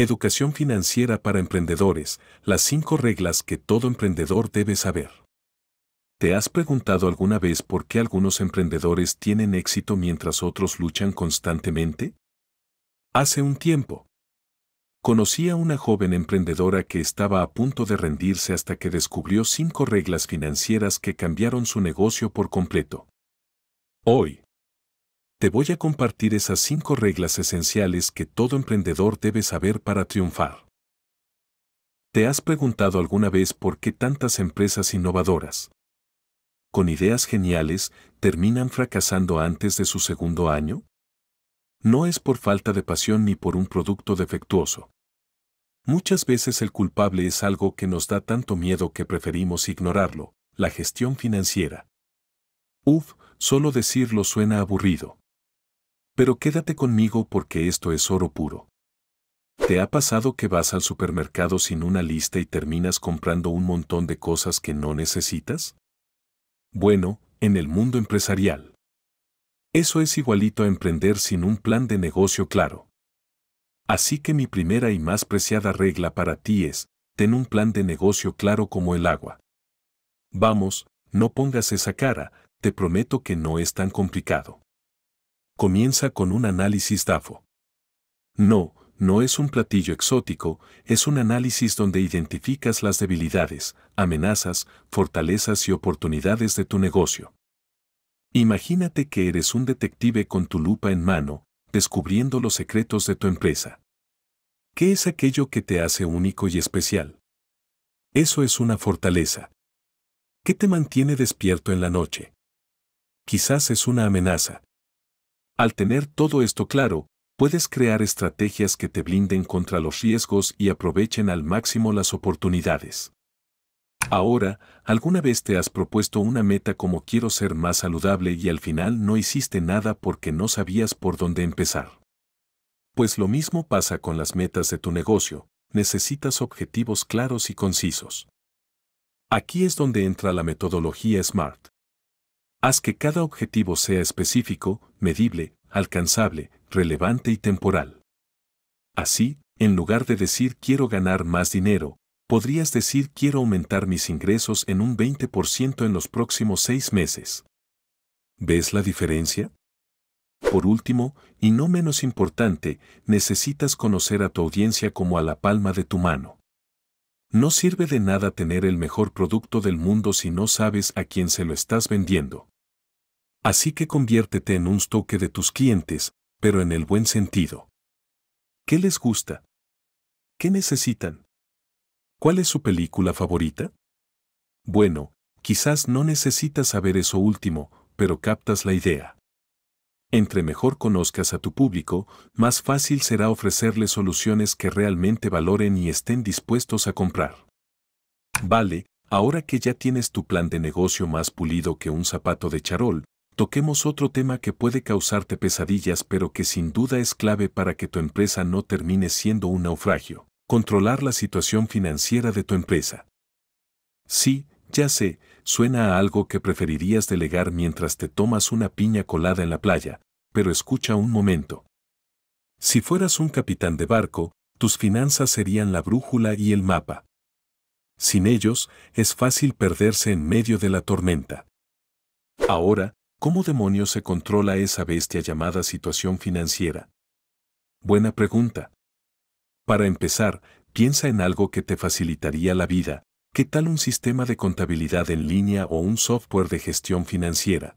Educación financiera para emprendedores, las cinco reglas que todo emprendedor debe saber. ¿Te has preguntado alguna vez por qué algunos emprendedores tienen éxito mientras otros luchan constantemente? Hace un tiempo, conocí a una joven emprendedora que estaba a punto de rendirse hasta que descubrió cinco reglas financieras que cambiaron su negocio por completo. Hoy, te voy a compartir esas cinco reglas esenciales que todo emprendedor debe saber para triunfar. ¿Te has preguntado alguna vez por qué tantas empresas innovadoras, con ideas geniales, terminan fracasando antes de su segundo año? No es por falta de pasión ni por un producto defectuoso. Muchas veces el culpable es algo que nos da tanto miedo que preferimos ignorarlo, la gestión financiera. Uf, solo decirlo suena aburrido. Pero quédate conmigo porque esto es oro puro. ¿Te ha pasado que vas al supermercado sin una lista y terminas comprando un montón de cosas que no necesitas? Bueno, en el mundo empresarial. Eso es igualito a emprender sin un plan de negocio claro. Así que mi primera y más preciada regla para ti es, ten un plan de negocio claro como el agua. Vamos, no pongas esa cara, te prometo que no es tan complicado comienza con un análisis DAFO. No, no es un platillo exótico, es un análisis donde identificas las debilidades, amenazas, fortalezas y oportunidades de tu negocio. Imagínate que eres un detective con tu lupa en mano, descubriendo los secretos de tu empresa. ¿Qué es aquello que te hace único y especial? Eso es una fortaleza. ¿Qué te mantiene despierto en la noche? Quizás es una amenaza. Al tener todo esto claro, puedes crear estrategias que te blinden contra los riesgos y aprovechen al máximo las oportunidades. Ahora, ¿alguna vez te has propuesto una meta como quiero ser más saludable y al final no hiciste nada porque no sabías por dónde empezar? Pues lo mismo pasa con las metas de tu negocio, necesitas objetivos claros y concisos. Aquí es donde entra la metodología SMART. Haz que cada objetivo sea específico, medible, alcanzable, relevante y temporal. Así, en lugar de decir quiero ganar más dinero, podrías decir quiero aumentar mis ingresos en un 20% en los próximos seis meses. ¿Ves la diferencia? Por último, y no menos importante, necesitas conocer a tu audiencia como a la palma de tu mano. No sirve de nada tener el mejor producto del mundo si no sabes a quién se lo estás vendiendo. Así que conviértete en un toque de tus clientes, pero en el buen sentido. ¿Qué les gusta? ¿Qué necesitan? ¿Cuál es su película favorita? Bueno, quizás no necesitas saber eso último, pero captas la idea. Entre mejor conozcas a tu público, más fácil será ofrecerle soluciones que realmente valoren y estén dispuestos a comprar. Vale, ahora que ya tienes tu plan de negocio más pulido que un zapato de charol, toquemos otro tema que puede causarte pesadillas pero que sin duda es clave para que tu empresa no termine siendo un naufragio, controlar la situación financiera de tu empresa. Sí, ya sé, Suena a algo que preferirías delegar mientras te tomas una piña colada en la playa, pero escucha un momento. Si fueras un capitán de barco, tus finanzas serían la brújula y el mapa. Sin ellos, es fácil perderse en medio de la tormenta. Ahora, ¿cómo demonios se controla esa bestia llamada situación financiera? Buena pregunta. Para empezar, piensa en algo que te facilitaría la vida, ¿Qué tal un sistema de contabilidad en línea o un software de gestión financiera?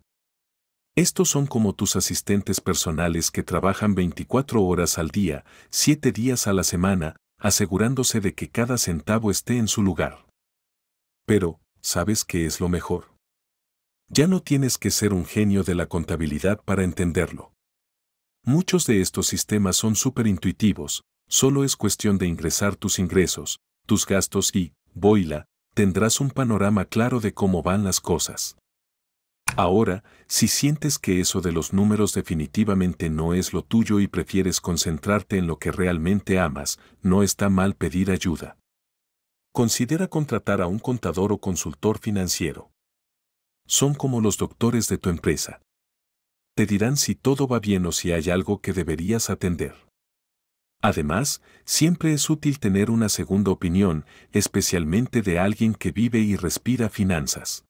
Estos son como tus asistentes personales que trabajan 24 horas al día, 7 días a la semana, asegurándose de que cada centavo esté en su lugar. Pero, ¿sabes qué es lo mejor? Ya no tienes que ser un genio de la contabilidad para entenderlo. Muchos de estos sistemas son súper intuitivos, solo es cuestión de ingresar tus ingresos, tus gastos y, boila, tendrás un panorama claro de cómo van las cosas. Ahora, si sientes que eso de los números definitivamente no es lo tuyo y prefieres concentrarte en lo que realmente amas, no está mal pedir ayuda. Considera contratar a un contador o consultor financiero. Son como los doctores de tu empresa. Te dirán si todo va bien o si hay algo que deberías atender. Además, siempre es útil tener una segunda opinión, especialmente de alguien que vive y respira finanzas.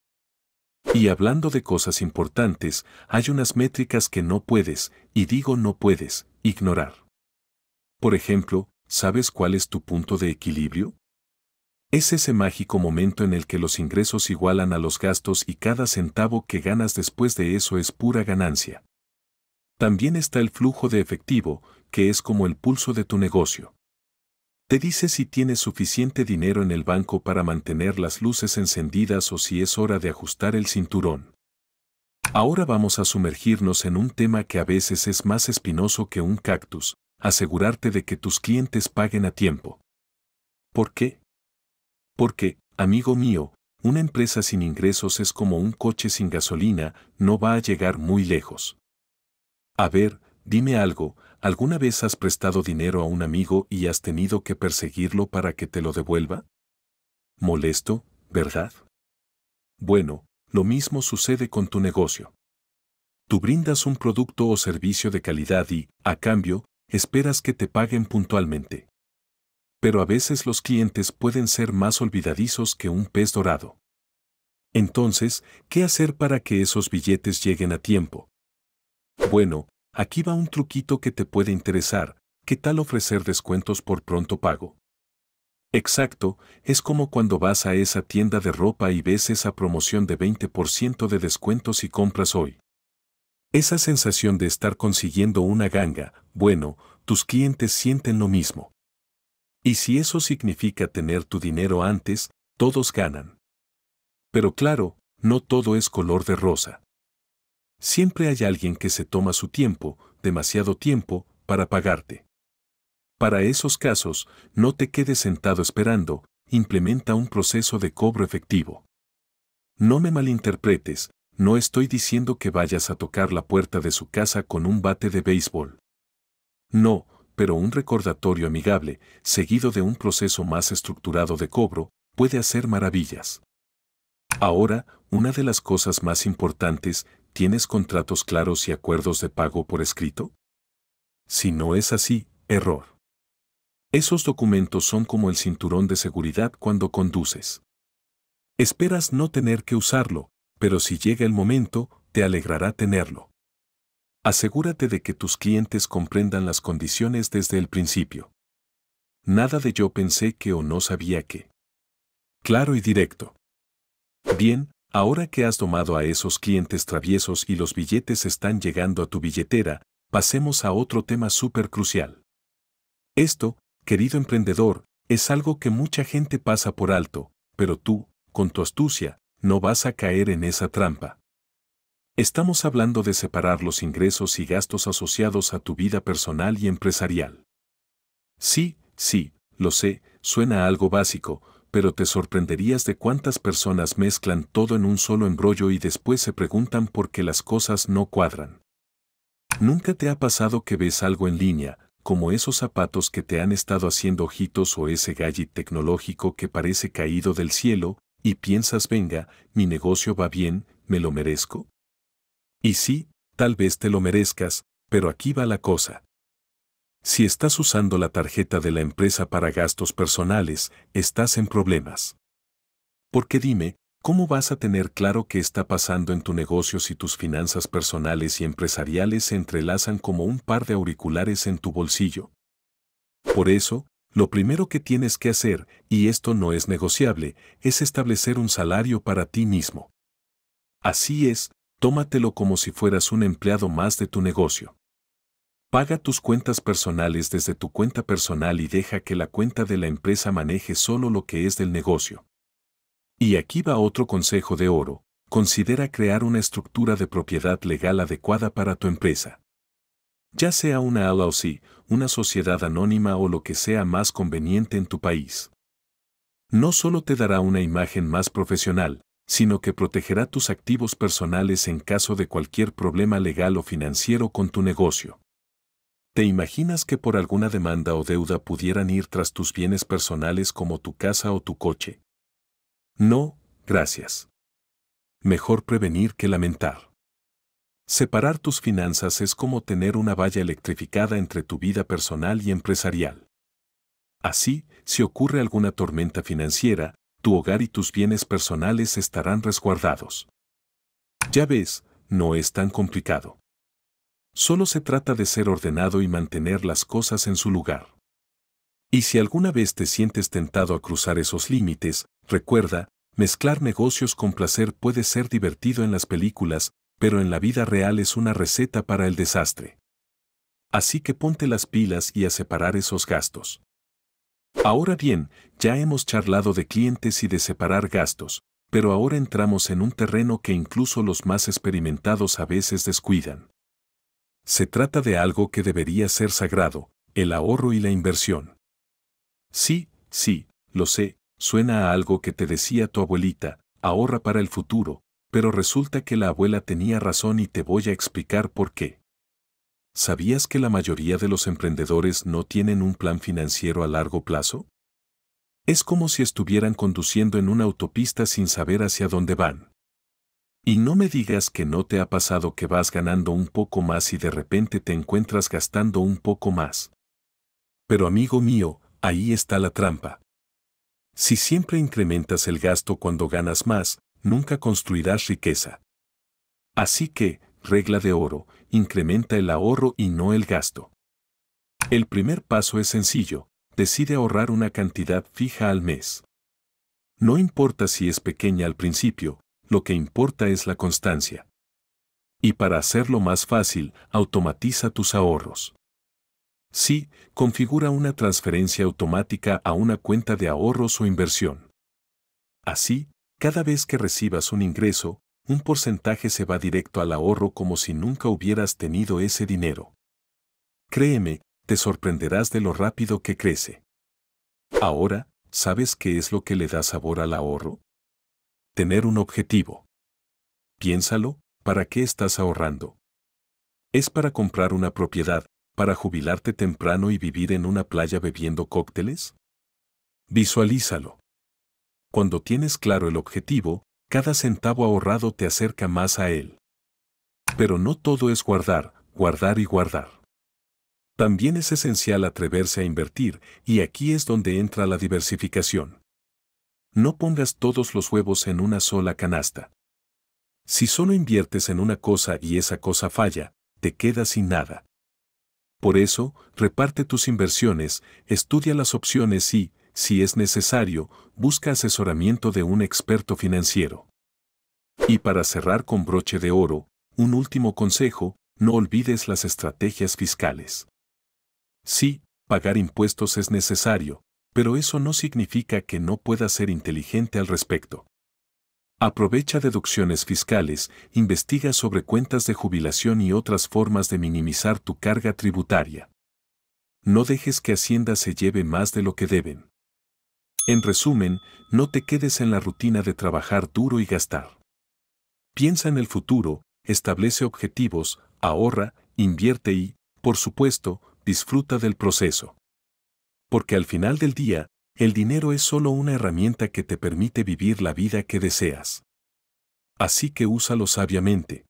Y hablando de cosas importantes, hay unas métricas que no puedes, y digo no puedes, ignorar. Por ejemplo, ¿sabes cuál es tu punto de equilibrio? Es ese mágico momento en el que los ingresos igualan a los gastos y cada centavo que ganas después de eso es pura ganancia. También está el flujo de efectivo, que es como el pulso de tu negocio. Te dice si tienes suficiente dinero en el banco para mantener las luces encendidas o si es hora de ajustar el cinturón. Ahora vamos a sumergirnos en un tema que a veces es más espinoso que un cactus, asegurarte de que tus clientes paguen a tiempo. ¿Por qué? Porque, amigo mío, una empresa sin ingresos es como un coche sin gasolina, no va a llegar muy lejos. A ver, dime algo, ¿Alguna vez has prestado dinero a un amigo y has tenido que perseguirlo para que te lo devuelva? Molesto, ¿verdad? Bueno, lo mismo sucede con tu negocio. Tú brindas un producto o servicio de calidad y, a cambio, esperas que te paguen puntualmente. Pero a veces los clientes pueden ser más olvidadizos que un pez dorado. Entonces, ¿qué hacer para que esos billetes lleguen a tiempo? Bueno, Aquí va un truquito que te puede interesar, ¿qué tal ofrecer descuentos por pronto pago? Exacto, es como cuando vas a esa tienda de ropa y ves esa promoción de 20% de descuentos y compras hoy. Esa sensación de estar consiguiendo una ganga, bueno, tus clientes sienten lo mismo. Y si eso significa tener tu dinero antes, todos ganan. Pero claro, no todo es color de rosa. Siempre hay alguien que se toma su tiempo, demasiado tiempo, para pagarte. Para esos casos, no te quedes sentado esperando, implementa un proceso de cobro efectivo. No me malinterpretes, no estoy diciendo que vayas a tocar la puerta de su casa con un bate de béisbol. No, pero un recordatorio amigable, seguido de un proceso más estructurado de cobro, puede hacer maravillas. Ahora, una de las cosas más importantes ¿tienes contratos claros y acuerdos de pago por escrito? Si no es así, error. Esos documentos son como el cinturón de seguridad cuando conduces. Esperas no tener que usarlo, pero si llega el momento, te alegrará tenerlo. Asegúrate de que tus clientes comprendan las condiciones desde el principio. Nada de yo pensé que o no sabía que. Claro y directo. Bien, Ahora que has tomado a esos clientes traviesos y los billetes están llegando a tu billetera, pasemos a otro tema súper crucial. Esto, querido emprendedor, es algo que mucha gente pasa por alto, pero tú, con tu astucia, no vas a caer en esa trampa. Estamos hablando de separar los ingresos y gastos asociados a tu vida personal y empresarial. Sí, sí, lo sé, suena algo básico, pero te sorprenderías de cuántas personas mezclan todo en un solo embrollo y después se preguntan por qué las cosas no cuadran. ¿Nunca te ha pasado que ves algo en línea, como esos zapatos que te han estado haciendo ojitos o ese gadget tecnológico que parece caído del cielo, y piensas, venga, mi negocio va bien, me lo merezco? Y sí, tal vez te lo merezcas, pero aquí va la cosa. Si estás usando la tarjeta de la empresa para gastos personales, estás en problemas. Porque dime, ¿cómo vas a tener claro qué está pasando en tu negocio si tus finanzas personales y empresariales se entrelazan como un par de auriculares en tu bolsillo? Por eso, lo primero que tienes que hacer, y esto no es negociable, es establecer un salario para ti mismo. Así es, tómatelo como si fueras un empleado más de tu negocio. Paga tus cuentas personales desde tu cuenta personal y deja que la cuenta de la empresa maneje solo lo que es del negocio. Y aquí va otro consejo de oro, considera crear una estructura de propiedad legal adecuada para tu empresa. Ya sea una LLC, una sociedad anónima o lo que sea más conveniente en tu país. No solo te dará una imagen más profesional, sino que protegerá tus activos personales en caso de cualquier problema legal o financiero con tu negocio. ¿Te imaginas que por alguna demanda o deuda pudieran ir tras tus bienes personales como tu casa o tu coche? No, gracias. Mejor prevenir que lamentar. Separar tus finanzas es como tener una valla electrificada entre tu vida personal y empresarial. Así, si ocurre alguna tormenta financiera, tu hogar y tus bienes personales estarán resguardados. Ya ves, no es tan complicado. Solo se trata de ser ordenado y mantener las cosas en su lugar. Y si alguna vez te sientes tentado a cruzar esos límites, recuerda, mezclar negocios con placer puede ser divertido en las películas, pero en la vida real es una receta para el desastre. Así que ponte las pilas y a separar esos gastos. Ahora bien, ya hemos charlado de clientes y de separar gastos, pero ahora entramos en un terreno que incluso los más experimentados a veces descuidan se trata de algo que debería ser sagrado, el ahorro y la inversión. Sí, sí, lo sé, suena a algo que te decía tu abuelita, ahorra para el futuro, pero resulta que la abuela tenía razón y te voy a explicar por qué. ¿Sabías que la mayoría de los emprendedores no tienen un plan financiero a largo plazo? Es como si estuvieran conduciendo en una autopista sin saber hacia dónde van. Y no me digas que no te ha pasado que vas ganando un poco más y de repente te encuentras gastando un poco más. Pero amigo mío, ahí está la trampa. Si siempre incrementas el gasto cuando ganas más, nunca construirás riqueza. Así que, regla de oro, incrementa el ahorro y no el gasto. El primer paso es sencillo, decide ahorrar una cantidad fija al mes. No importa si es pequeña al principio, lo que importa es la constancia. Y para hacerlo más fácil, automatiza tus ahorros. Sí, configura una transferencia automática a una cuenta de ahorros o inversión. Así, cada vez que recibas un ingreso, un porcentaje se va directo al ahorro como si nunca hubieras tenido ese dinero. Créeme, te sorprenderás de lo rápido que crece. Ahora, ¿sabes qué es lo que le da sabor al ahorro? tener un objetivo. Piénsalo, ¿para qué estás ahorrando? Es para comprar una propiedad, para jubilarte temprano y vivir en una playa bebiendo cócteles? Visualízalo. Cuando tienes claro el objetivo, cada centavo ahorrado te acerca más a él. Pero no todo es guardar, guardar y guardar. También es esencial atreverse a invertir, y aquí es donde entra la diversificación no pongas todos los huevos en una sola canasta. Si solo inviertes en una cosa y esa cosa falla, te quedas sin nada. Por eso, reparte tus inversiones, estudia las opciones y, si es necesario, busca asesoramiento de un experto financiero. Y para cerrar con broche de oro, un último consejo, no olvides las estrategias fiscales. Sí, pagar impuestos es necesario, pero eso no significa que no pueda ser inteligente al respecto. Aprovecha deducciones fiscales, investiga sobre cuentas de jubilación y otras formas de minimizar tu carga tributaria. No dejes que Hacienda se lleve más de lo que deben. En resumen, no te quedes en la rutina de trabajar duro y gastar. Piensa en el futuro, establece objetivos, ahorra, invierte y, por supuesto, disfruta del proceso porque al final del día, el dinero es solo una herramienta que te permite vivir la vida que deseas. Así que úsalo sabiamente.